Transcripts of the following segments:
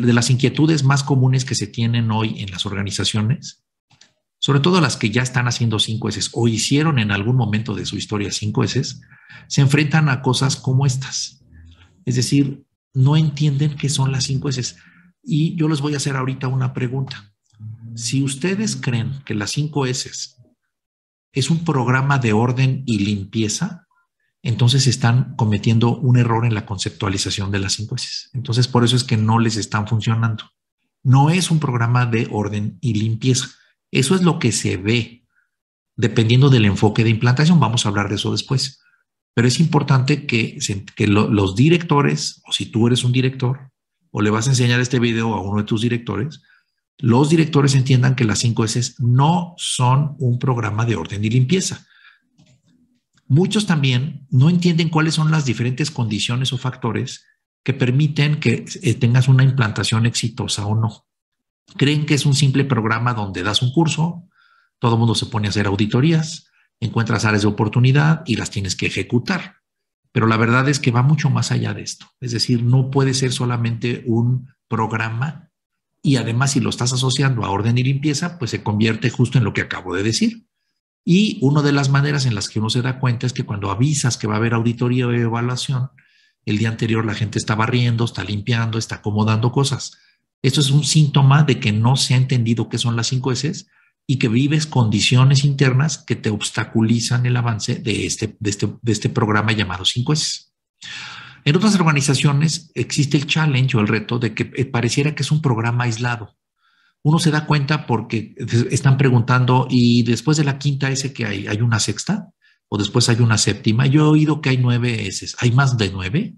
de, las inquietudes más comunes que se tienen hoy en las organizaciones, sobre todo las que ya están haciendo cinco s o hicieron en algún momento de su historia cinco s se enfrentan a cosas como estas. Es decir, no entienden qué son las cinco s Y yo les voy a hacer ahorita una pregunta. Si ustedes creen que las cinco s es un programa de orden y limpieza, entonces están cometiendo un error en la conceptualización de las cinco S. Entonces, por eso es que no les están funcionando. No es un programa de orden y limpieza. Eso es lo que se ve, dependiendo del enfoque de implantación. Vamos a hablar de eso después. Pero es importante que, los directores, o si tú eres un director, o le vas a enseñar este video a uno de tus directores, los directores entiendan que las cinco S no son un programa de orden y limpieza Muchos también no entienden cuáles son las diferentes condiciones o factores que permiten que eh, tengas una implantación exitosa o no. Creen que es un simple programa donde das un curso, todo el mundo se pone a hacer auditorías, encuentras áreas de oportunidad y las tienes que ejecutar. Pero la verdad es que va mucho más allá de esto. Es decir, no puede ser solamente un programa y además si lo estás asociando a orden y limpieza, pues se convierte justo en lo que acabo de decir. Y una de las maneras en las que uno se da cuenta es que cuando avisas que va a haber auditoría de evaluación, el día anterior la gente está barriendo, está limpiando, está acomodando cosas. Esto es un síntoma de que no se ha entendido qué son las cinco S y que vives condiciones internas que te obstaculizan el avance de este, este, este programa llamado cinco s En otras organizaciones existe el challenge o el reto de que eh, pareciera que es un programa aislado uno se da cuenta porque están preguntando, y después de la quinta S que hay, ¿hay una sexta? O después hay una séptima. Yo he oído que hay nueve S. ¿Hay más de nueve?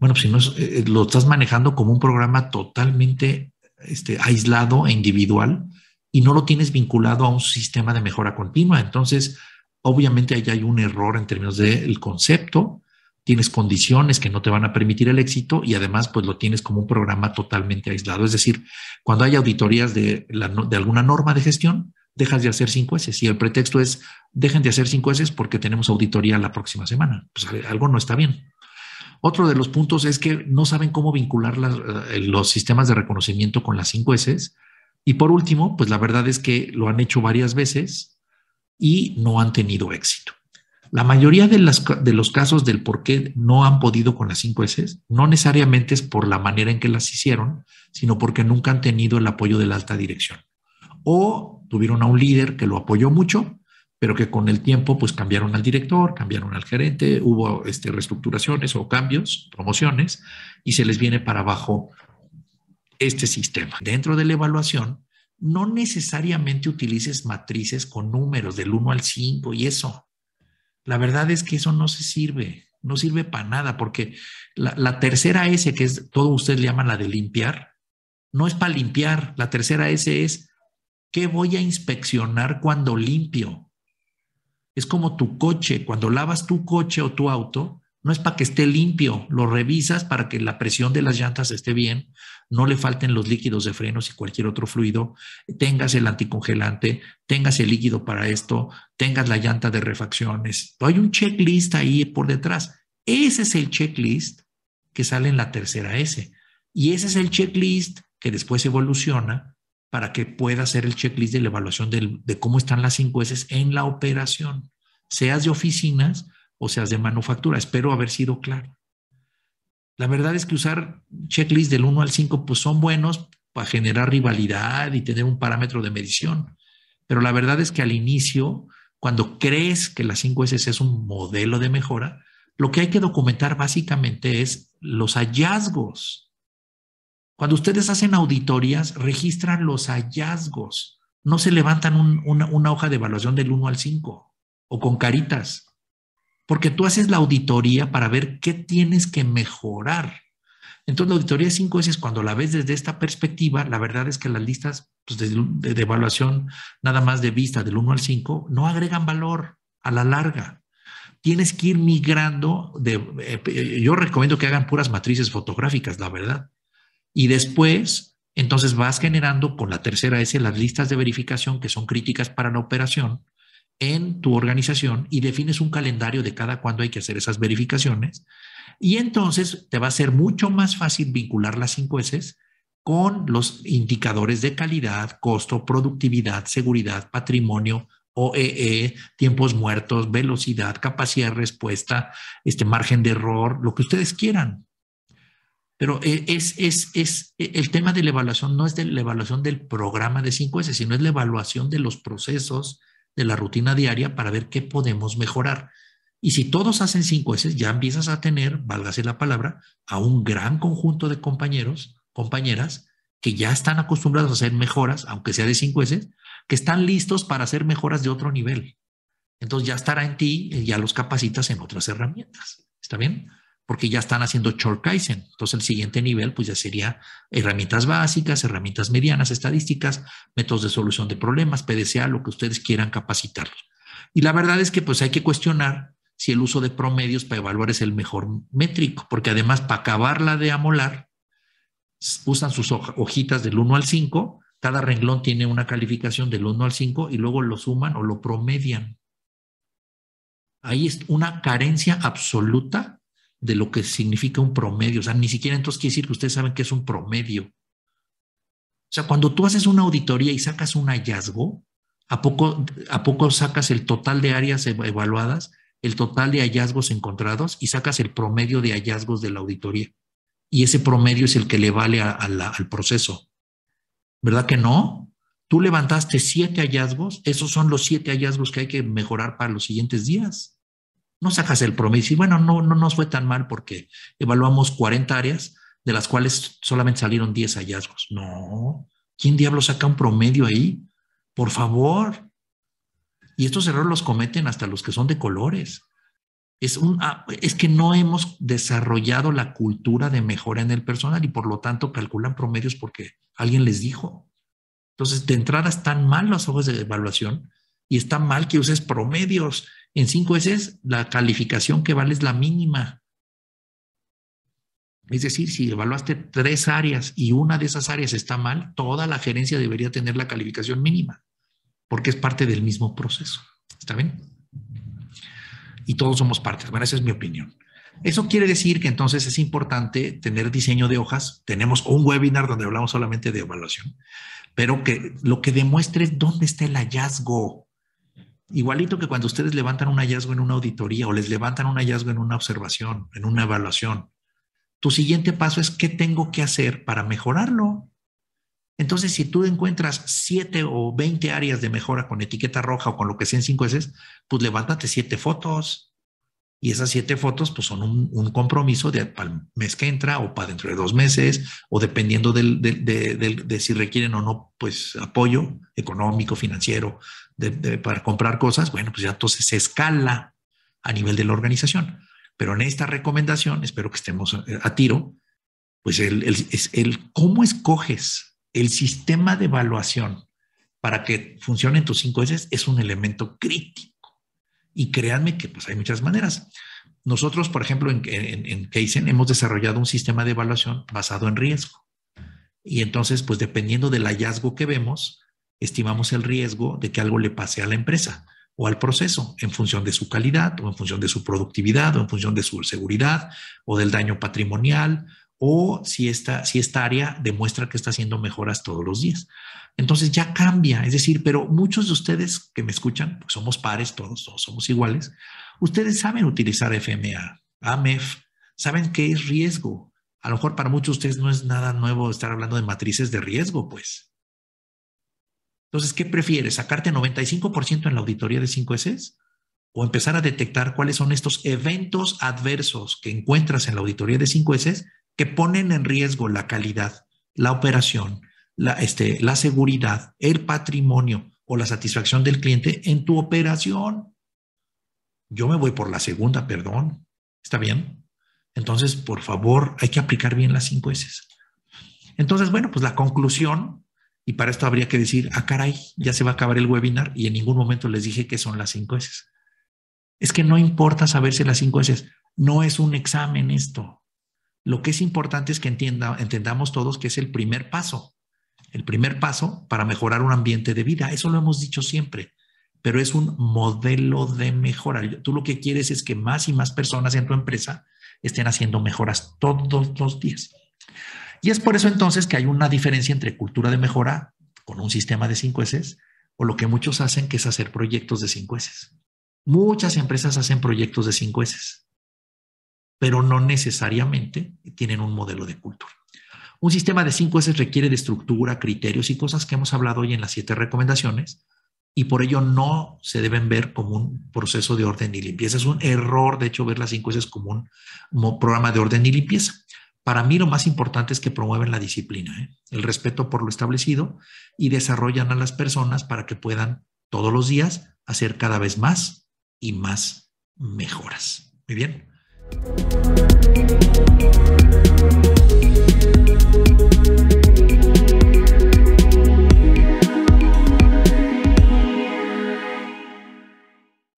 Bueno, pues si no, eh, eh, lo estás manejando como un programa totalmente este, aislado e individual y no lo tienes vinculado a un sistema de mejora continua. Entonces, obviamente ahí hay un error en términos del concepto tienes condiciones que no te van a permitir el éxito y además pues lo tienes como un programa totalmente aislado. Es decir, cuando hay auditorías de, de alguna norma de gestión, dejas de hacer cinco S y el pretexto es dejen de hacer cinco S porque tenemos auditoría la próxima semana. Pues eh, algo no está bien. Otro de los puntos es que no saben cómo vincular eh, los sistemas de reconocimiento con las cinco S. Y por último, pues la verdad es que lo han hecho varias veces y no han tenido éxito. La mayoría de, los casos del por qué no han podido con las cinco S no necesariamente es por la manera en que las hicieron, sino porque nunca han tenido el apoyo de la alta dirección. O tuvieron a un líder que lo apoyó mucho, pero que con el tiempo pues cambiaron al director, cambiaron al gerente, hubo este, reestructuraciones o cambios, promociones, y se les viene para abajo este sistema. Dentro de la evaluación, no necesariamente utilices matrices con números del 1 al 5 y eso. La verdad es que eso no se sirve, no sirve para nada, porque la, tercera S, que es todo le llaman la de limpiar, no es para limpiar. La tercera S es, ¿qué voy a inspeccionar cuando limpio? Es como tu coche, cuando lavas tu coche o tu auto, no es para que esté limpio, lo revisas para que la presión de las llantas esté bien, no le falten los líquidos de frenos y cualquier otro fluido, tengas el anticongelante, tengas el líquido para esto, tengas la llanta de refacciones. Hay un checklist ahí por detrás. Ese es el checklist que sale en la tercera S. Y ese es el checklist que después evoluciona para que pueda ser el checklist de la evaluación de cómo están las 5 S en la operación, seas de oficinas o seas de manufactura. Espero haber sido claro. La verdad es que usar checklists del 1 al 5 pues son buenos para generar rivalidad y tener un parámetro de medición. Pero la verdad es que al inicio, cuando crees que las 5S es un modelo de mejora, lo que hay que documentar básicamente es los hallazgos. Cuando ustedes hacen auditorías, registran los hallazgos. No se levantan una, una hoja de evaluación del 1 al 5 o con caritas porque tú haces la auditoría para ver qué tienes que mejorar. Entonces, la auditoría 5 cinco es cuando la ves desde esta perspectiva, la verdad es que las listas pues, de, evaluación, nada más de vista del 1 al 5, no agregan valor a la larga. Tienes que ir migrando. Eh, yo recomiendo que hagan puras matrices fotográficas, la verdad. Y después, entonces vas generando con la tercera S las listas de verificación que son críticas para la operación en tu organización y defines un calendario de cada cuándo hay que hacer esas verificaciones. Y entonces te va a ser mucho más fácil vincular las cinco S con los indicadores de calidad, costo, productividad, seguridad, patrimonio, OEE, e, tiempos muertos, velocidad, capacidad de respuesta, este margen de error, lo que ustedes quieran. Pero eh, es, es, es, el tema de la evaluación no es de la evaluación del programa de 5S, sino es la evaluación de los procesos, de la rutina diaria para ver qué podemos mejorar. Y si todos hacen cinco S, ya empiezas a tener, válgase la palabra, a un gran conjunto de compañeros, compañeras, que ya están acostumbrados a hacer mejoras, aunque sea de cinco S, que están listos para hacer mejoras de otro nivel. Entonces ya estará en ti, eh, ya los capacitas en otras herramientas. ¿Está bien? porque ya están haciendo short Entonces el siguiente nivel pues ya sería herramientas básicas, herramientas medianas, estadísticas, métodos de solución de problemas, PDCA, lo que ustedes quieran capacitarlos. Y la verdad es que pues hay que cuestionar si el uso de promedios para evaluar es el mejor métrico, porque además para acabarla de amolar, usan sus hojitas del 1 al 5, cada renglón tiene una calificación del 1 al 5 y luego lo suman o lo promedian. Ahí es una carencia absoluta de lo que significa un promedio. O sea, ni siquiera entonces quiere decir que ustedes saben que es un promedio. O sea, cuando tú haces una auditoría y sacas un hallazgo, ¿a poco, ¿a poco sacas el total de áreas evaluadas, el total de hallazgos encontrados y sacas el promedio de hallazgos de la auditoría? Y ese promedio es el que le vale al proceso. ¿Verdad que no? Tú levantaste siete hallazgos, esos son los siete hallazgos que hay que mejorar para los siguientes días no sacas el promedio. Y bueno, no, no nos fue tan mal porque evaluamos 40 áreas, de las cuales solamente salieron 10 hallazgos. No, ¿quién diablo saca un promedio ahí? Por favor. Y estos errores los cometen hasta los que son de colores. Es, ah, es que no hemos desarrollado la cultura de mejora en el personal y por lo tanto calculan promedios porque alguien les dijo. Entonces, de entrada están mal los ojos de evaluación y está mal que uses promedios en cinco s la calificación que vale es la mínima. Es decir, si evaluaste tres áreas y una de esas áreas está mal, toda la gerencia debería tener la calificación mínima, porque es parte del mismo proceso. ¿Está bien? Y todos somos partes. Bueno, esa es mi opinión. Eso quiere decir que entonces es importante tener diseño de hojas. Tenemos un webinar donde hablamos solamente de evaluación, pero que lo que demuestre es dónde está el hallazgo. Igualito que cuando ustedes levantan un hallazgo en una auditoría o les levantan un hallazgo en una observación, en una evaluación, tu siguiente paso es qué tengo que hacer para mejorarlo. Entonces, si tú encuentras siete o veinte áreas de mejora con etiqueta roja o con lo que sea en veces, S, pues levántate siete fotos. Y esas siete fotos pues, son un, compromiso de, para el mes que entra o para dentro de dos meses, o dependiendo de si requieren o no pues, apoyo económico, financiero, para comprar cosas, bueno, pues ya entonces se escala a nivel de la organización. Pero en esta recomendación, espero que estemos eh, a, tiro, pues el, cómo escoges el sistema de evaluación para que funcionen tus cinco S es un elemento crítico. Y créanme que pues hay muchas maneras. Nosotros, por ejemplo, en, en, hemos desarrollado un sistema de evaluación basado en riesgo. Y entonces, pues dependiendo del hallazgo que vemos, estimamos el riesgo de que algo le pase a la empresa o al proceso en función de su calidad o en función de su productividad o en función de su seguridad o del daño patrimonial o si esta, si esta área demuestra que está haciendo mejoras todos los días. Entonces ya cambia, es decir, pero muchos de ustedes que me escuchan, pues somos pares, todos, todos somos iguales, ustedes saben utilizar FMA, AMEF, saben qué es riesgo. A lo mejor para muchos de ustedes no es nada nuevo estar hablando de matrices de riesgo, pues. Entonces, ¿qué prefieres? ¿Sacarte 95% en la auditoría de 5S? ¿O empezar a detectar cuáles son estos eventos adversos que encuentras en la auditoría de 5S que ponen en riesgo la calidad, la operación, la, este, la seguridad, el patrimonio o la satisfacción del cliente en tu operación? Yo me voy por la segunda, perdón. ¿Está bien? Entonces, por favor, hay que aplicar bien las 5S. Entonces, bueno, pues la conclusión y para esto habría que decir, ah, caray, ya se va a acabar el webinar y en ningún momento les dije que son las cinco S. Es que no importa saberse las cinco S, no es un examen esto. Lo que es importante es que entienda, entendamos todos que es el primer paso, el primer paso para mejorar un ambiente de vida. Eso lo hemos dicho siempre, pero es un modelo de mejora. Tú lo que quieres es que más y más personas en tu empresa estén haciendo mejoras todos los días. Y es por eso entonces que hay una diferencia entre cultura de mejora con un sistema de cinco S o lo que muchos hacen, que es hacer proyectos de cinco S. Muchas empresas hacen proyectos de cinco S, pero no necesariamente tienen un modelo de cultura. Un sistema de cinco S requiere de estructura, criterios y cosas que hemos hablado hoy en las siete recomendaciones, y por ello no se deben ver como un proceso de orden y limpieza. Es un error, de hecho, ver las cinco S como un programa de orden y limpieza. Para mí lo más importante es que promueven la disciplina, ¿eh? el respeto por lo establecido y desarrollan a las personas para que puedan todos los días hacer cada vez más y más mejoras. Muy bien.